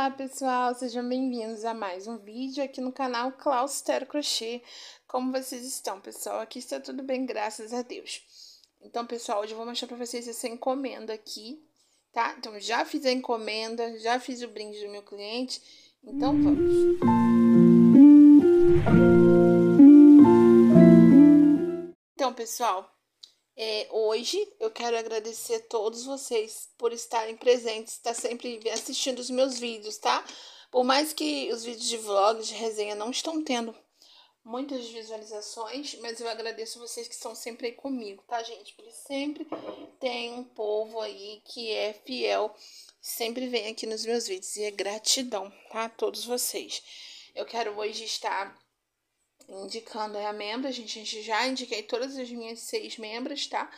Olá pessoal, sejam bem-vindos a mais um vídeo aqui no canal Clauster Crochê. Como vocês estão, pessoal? Aqui está tudo bem, graças a Deus. Então, pessoal, hoje eu vou mostrar para vocês essa encomenda aqui, tá? Então, já fiz a encomenda, já fiz o brinde do meu cliente, então vamos. Então, pessoal, é, hoje eu quero agradecer a todos vocês por estarem presentes, estar tá sempre assistindo os meus vídeos, tá? Por mais que os vídeos de vlog, de resenha não estão tendo muitas visualizações, mas eu agradeço vocês que estão sempre aí comigo, tá, gente? Porque sempre tem um povo aí que é fiel, sempre vem aqui nos meus vídeos e é gratidão, tá? A todos vocês. Eu quero hoje estar indicando a membra, gente, a gente já indiquei todas as minhas seis membras, tá?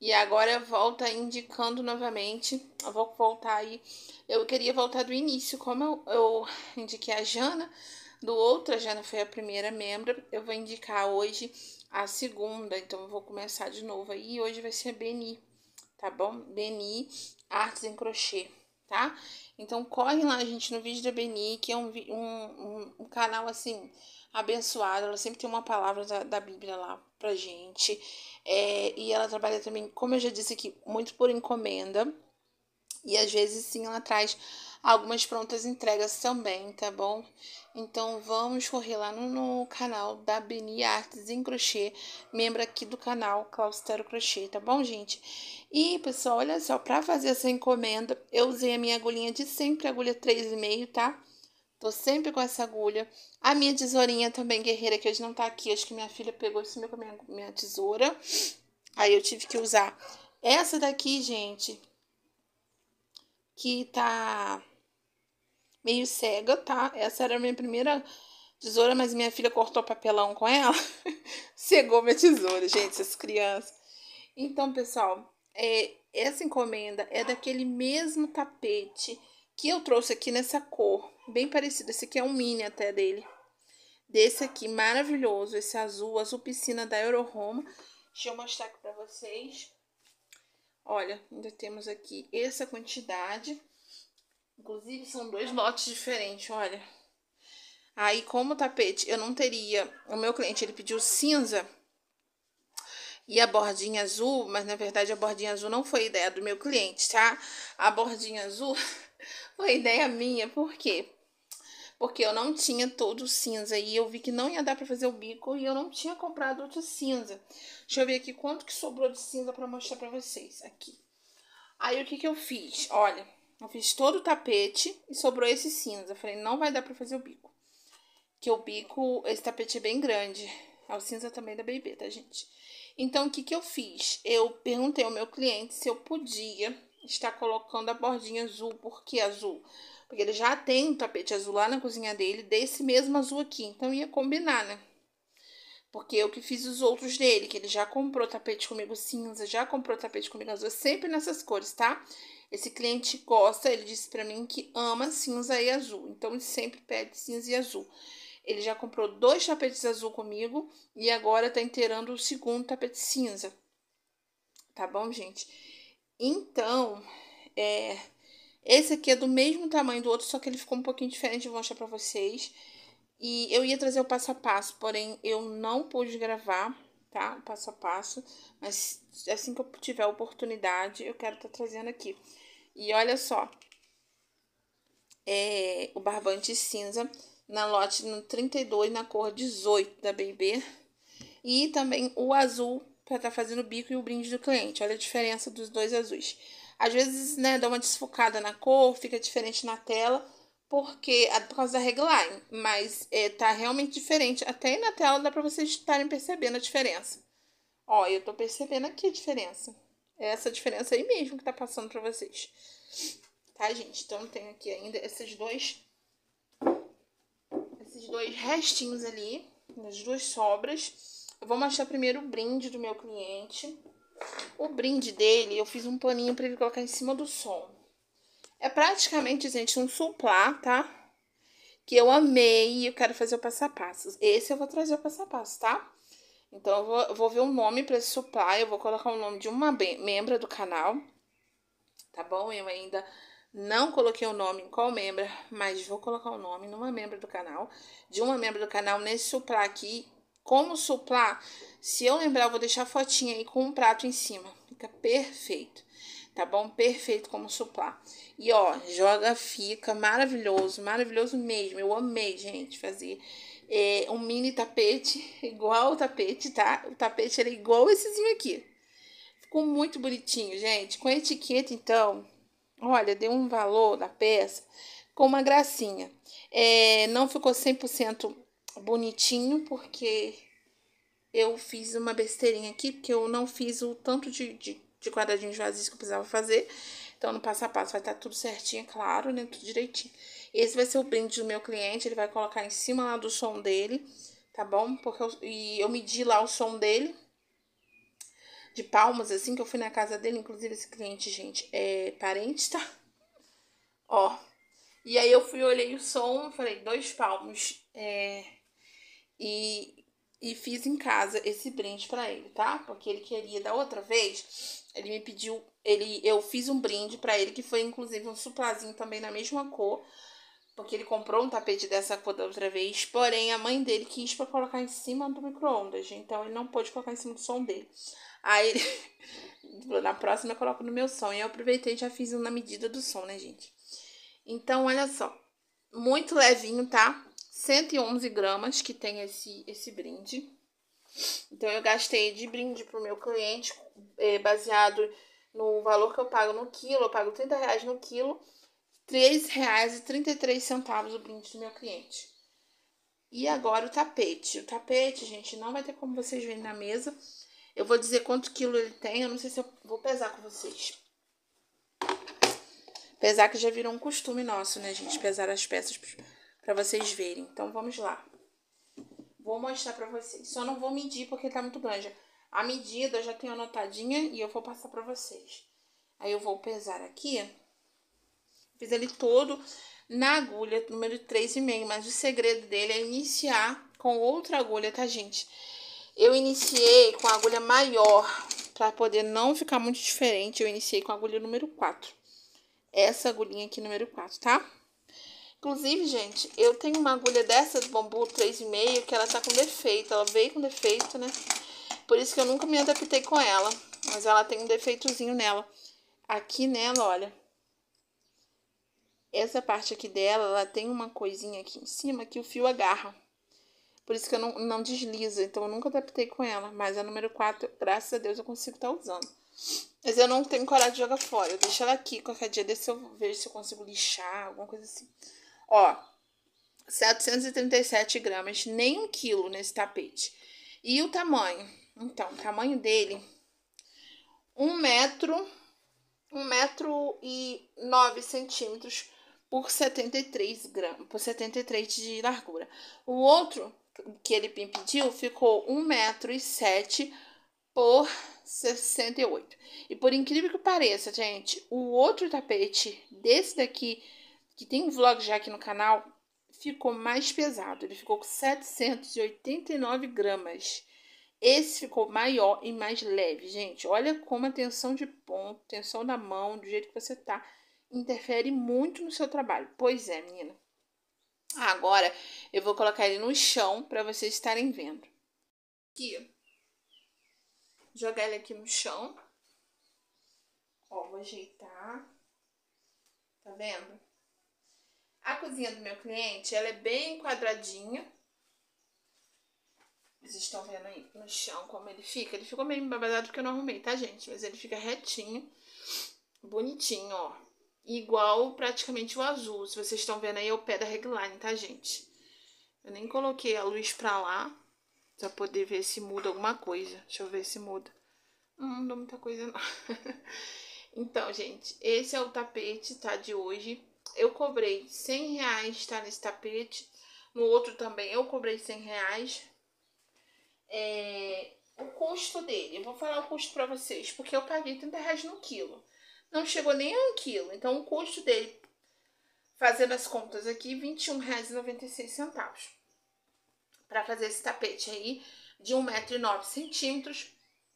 E agora volta indicando novamente. Eu vou voltar aí. Eu queria voltar do início, como eu, eu indiquei a Jana do outro, a Jana foi a primeira membro Eu vou indicar hoje a segunda, então eu vou começar de novo aí. Hoje vai ser Beni, tá bom? Beni Artes em Crochê, tá? Então corre lá, gente, no vídeo da Beni, que é um, um, um canal assim abençoada, ela sempre tem uma palavra da, da Bíblia lá pra gente. É, e ela trabalha também, como eu já disse aqui, muito por encomenda. E às vezes sim ela traz algumas prontas entregas também, tá bom? Então vamos correr lá no, no canal da Beni Artes em Crochê, membro aqui do canal Claustero Crochê, tá bom, gente? E pessoal, olha só, para fazer essa encomenda, eu usei a minha agulhinha de sempre, agulha 3,5, tá? Tô sempre com essa agulha. A minha tesourinha também, guerreira, que hoje não tá aqui. Acho que minha filha pegou e sumiu com a minha, minha tesoura. Aí eu tive que usar essa daqui, gente. Que tá meio cega, tá? Essa era a minha primeira tesoura, mas minha filha cortou papelão com ela. Cegou minha tesoura, gente, essas crianças. Então, pessoal, é, essa encomenda é daquele mesmo tapete que eu trouxe aqui nessa cor, bem parecido. Esse aqui é um mini até dele. Desse aqui, maravilhoso, esse azul, azul piscina da Eurohome. Deixa eu mostrar aqui pra vocês. Olha, ainda temos aqui essa quantidade. Inclusive, são dois lotes diferentes, olha. Aí, como tapete, eu não teria... O meu cliente, ele pediu cinza e a bordinha azul, mas na verdade a bordinha azul não foi ideia do meu cliente, tá? A bordinha azul foi ideia minha, por quê? Porque eu não tinha todo cinza e eu vi que não ia dar para fazer o bico e eu não tinha comprado outro cinza. Deixa eu ver aqui quanto que sobrou de cinza para mostrar para vocês aqui. Aí o que que eu fiz? Olha, eu fiz todo o tapete e sobrou esse cinza. Eu falei, não vai dar para fazer o bico. Que o bico, esse tapete é bem grande. É o cinza também da BB tá, gente? Então, o que, que eu fiz? Eu perguntei ao meu cliente se eu podia estar colocando a bordinha azul. Por que azul? Porque ele já tem um tapete azul lá na cozinha dele, desse mesmo azul aqui. Então, ia combinar, né? Porque eu que fiz os outros dele, que ele já comprou tapete comigo cinza, já comprou tapete comigo azul, sempre nessas cores, tá? Esse cliente gosta, ele disse para mim que ama cinza e azul. Então, ele sempre pede cinza e azul. Ele já comprou dois tapetes azul comigo e agora tá inteirando o segundo tapete cinza. Tá bom, gente? Então, é, esse aqui é do mesmo tamanho do outro, só que ele ficou um pouquinho diferente, eu vou mostrar pra vocês. E eu ia trazer o passo a passo, porém eu não pude gravar, tá? O passo a passo, mas assim que eu tiver a oportunidade, eu quero estar tá trazendo aqui. E olha só, é, o barbante cinza na lote no 32, na cor 18 da B&B. E também o azul para estar tá fazendo o bico e o brinde do cliente. Olha a diferença dos dois azuis. Às vezes, né, dá uma desfocada na cor, fica diferente na tela, porque é por causa da regline, mas é, tá realmente diferente. Até aí na tela dá para vocês estarem percebendo a diferença. Ó, eu tô percebendo aqui a diferença. É essa diferença aí mesmo que tá passando para vocês. Tá, gente? Então tem aqui ainda esses dois dois restinhos ali, das duas sobras. Eu vou mostrar primeiro o brinde do meu cliente. O brinde dele, eu fiz um paninho para ele colocar em cima do som. É praticamente, gente, um suplá, tá? Que eu amei e eu quero fazer o passo a passo. Esse eu vou trazer o passo a passo, tá? Então, eu vou, eu vou ver um nome para esse suplá. Eu vou colocar o nome de uma membra do canal, tá bom? Eu ainda não coloquei o nome em qual membro, mas vou colocar o nome numa membro do canal, de uma membro do canal nesse suplá aqui. Como suplá, Se eu lembrar, eu vou deixar a fotinha aí com um prato em cima. Fica perfeito, tá bom? Perfeito como suplá. E ó, joga, fica maravilhoso, maravilhoso mesmo. Eu amei, gente, fazer é, um mini tapete, igual o tapete, tá? O tapete era é igual essezinho aqui. Ficou muito bonitinho, gente. Com etiqueta, então, Olha, deu um valor da peça com uma gracinha. É, não ficou 100% bonitinho, porque eu fiz uma besteirinha aqui, porque eu não fiz o tanto de, de, de quadradinhos vazios que eu precisava fazer. Então, no passo a passo vai estar tá tudo certinho, claro, né? Tudo direitinho. Esse vai ser o brinde do meu cliente, ele vai colocar em cima lá do som dele, tá bom? Porque eu, e eu medi lá o som dele, de palmas, assim, que eu fui na casa dele. Inclusive, esse cliente, gente, é parente, tá? Ó. E aí eu fui, olhei o som, falei, dois palmos. É, e, e fiz em casa esse brinde para ele, tá? Porque ele queria da outra vez. Ele me pediu, ele, eu fiz um brinde para ele que foi inclusive um suplazinho também na mesma cor, porque ele comprou um tapete dessa cor da outra vez, porém a mãe dele quis para colocar em cima do micro-ondas, então ele não pôde colocar em cima do som dele. Aí ele na próxima eu coloco no meu som, e eu aproveitei e já fiz um na medida do som, né, gente? Então, olha só, muito levinho, tá? 111 gramas que tem esse, esse brinde. Então, eu gastei de brinde pro meu cliente, eh, baseado no valor que eu pago no quilo, eu pago 30 reais no quilo, R$ 3,33 o brinde do meu cliente. E agora o tapete. O tapete, gente, não vai ter como vocês verem na mesa. Eu vou dizer quanto quilo ele tem. Eu não sei se eu vou pesar com vocês. Pesar que já virou um costume nosso, né, gente? Pesar as peças para vocês verem. Então, vamos lá. Vou mostrar para vocês. Só não vou medir porque tá muito grande. A medida eu já tenho anotadinha e eu vou passar para vocês. Aí eu vou pesar aqui. Fiz ele todo na agulha número 3,5, mas o segredo dele é iniciar com outra agulha, tá, gente? Eu iniciei com a agulha maior, para poder não ficar muito diferente, eu iniciei com a agulha número 4. Essa agulhinha aqui, número 4, tá? Inclusive, gente, eu tenho uma agulha dessa do bambu 3,5 que ela tá com defeito. Ela veio com defeito, né? Por isso que eu nunca me adaptei com ela. Mas ela tem um defeitozinho nela. Aqui nela, olha, essa parte aqui dela, ela tem uma coisinha aqui em cima que o fio agarra. Por isso que eu não, não desliza, então eu nunca adaptei com ela. Mas a número 4, graças a Deus, eu consigo estar tá usando. Mas eu não tenho coragem de jogar fora. Eu deixo ela aqui, qualquer dia desse eu vejo se eu consigo lixar, alguma coisa assim. Ó, 737 gramas, nem um quilo nesse tapete. E o tamanho? Então, o tamanho dele, um metro, um metro e nove centímetros por 73 gramas, por 73 de largura. O outro que ele me pediu ficou 17 sete por 68. E por incrível que pareça, gente, o outro tapete desse daqui, que tem um vlog já aqui no canal, ficou mais pesado. Ele ficou com 789 gramas. Esse ficou maior e mais leve, gente. Olha como a tensão de ponto, tensão da mão, do jeito que você tá interfere muito no seu trabalho. Pois é, menina. Agora eu vou colocar ele no chão para vocês estarem vendo. Aqui. Jogar ele aqui no chão. Ó, vou ajeitar. Tá vendo? A cozinha do meu cliente, ela é bem quadradinha. Vocês estão vendo aí no chão como ele fica? Ele ficou meio embabadado porque eu não arrumei, tá, gente? Mas ele fica retinho, bonitinho, ó igual praticamente o azul. Se vocês estão vendo aí, é o pé da regline, tá, gente? Eu nem coloquei a luz pra lá, pra poder ver se muda alguma coisa. Deixa eu ver se muda. Não mudou muita coisa, não. então, gente, esse é o tapete, tá, de hoje. Eu cobrei 100 reais, tá, nesse tapete. No outro também eu cobrei 100 reais. É... O custo dele, eu vou falar o custo pra vocês, porque eu paguei 30 reais no quilo não chegou nem a um quilo. Então, o custo dele, fazendo as contas aqui, R$ 21,96 para fazer esse tapete aí de 1,09m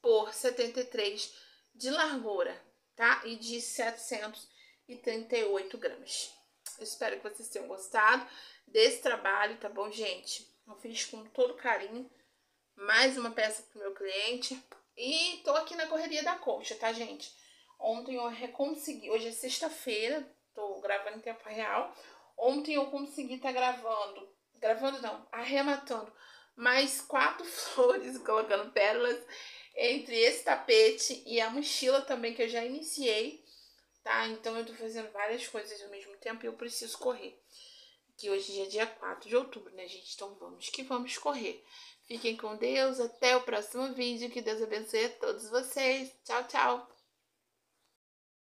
por 73 de largura, tá? E de 738 gramas. Eu espero que vocês tenham gostado desse trabalho, tá bom, gente? Eu fiz com todo carinho mais uma peça pro meu cliente. E tô aqui na correria da colcha, tá, gente? Ontem eu consegui, hoje é sexta-feira, tô gravando em tempo real. Ontem eu consegui estar tá gravando, gravando não, arrematando mais quatro flores, colocando pérolas entre esse tapete e a mochila também que eu já iniciei, tá? Então eu tô fazendo várias coisas ao mesmo tempo e eu preciso correr. Que hoje é dia 4 de outubro, né, gente? Então vamos que vamos correr. Fiquem com Deus, até o próximo vídeo. Que Deus abençoe a todos vocês. Tchau, tchau.